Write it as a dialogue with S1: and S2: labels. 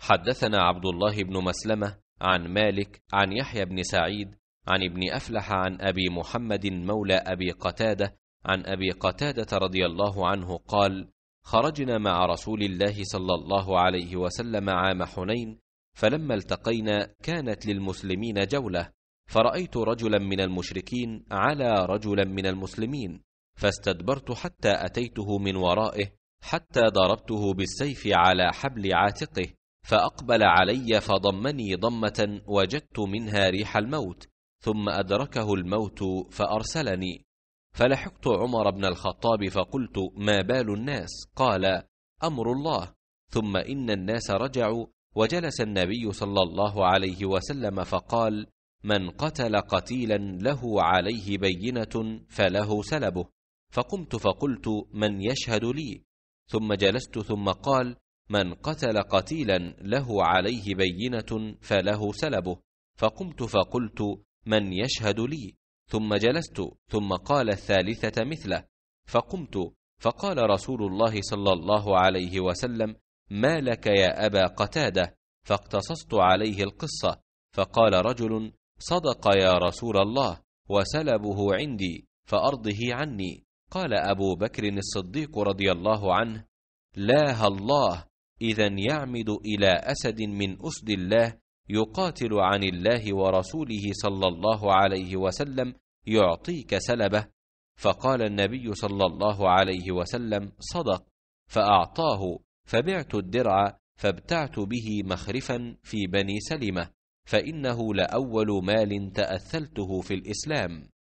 S1: حدثنا عبد الله بن مسلمه
S2: عن مالك عن يحيى بن سعيد عن ابن افلح عن ابي محمد مولى ابي قتاده عن ابي قتاده رضي الله عنه قال خرجنا مع رسول الله صلى الله عليه وسلم عام حنين فلما التقينا كانت للمسلمين جوله فرايت رجلا من المشركين على رجلا من المسلمين فاستدبرت حتى اتيته من ورائه حتى ضربته بالسيف على حبل عاتقه فأقبل علي فضمني ضمة وجدت منها ريح الموت ثم أدركه الموت فأرسلني فلحقت عمر بن الخطاب فقلت ما بال الناس قال أمر الله ثم إن الناس رجعوا وجلس النبي صلى الله عليه وسلم فقال من قتل قتيلا له عليه بينة فله سلبه فقمت فقلت من يشهد لي ثم جلست ثم قال من قتل قتيلا له عليه بينة فله سلبه فقمت فقلت من يشهد لي ثم جلست ثم قال الثالثة مثله فقمت فقال رسول الله صلى الله عليه وسلم ما لك يا أبا قتادة فاقتصصت عليه القصة فقال رجل صدق يا رسول الله وسلبه عندي فأرضه عني قال أبو بكر الصديق رضي الله عنه لا الله إذا يعمد إلى أسد من أسد الله يقاتل عن الله ورسوله صلى الله عليه وسلم يعطيك سلبه فقال النبي صلى الله عليه وسلم صدق فأعطاه فبعت الدرع فابتعت به مخرفا في بني سلمة
S1: فإنه لأول مال تأثلته في الإسلام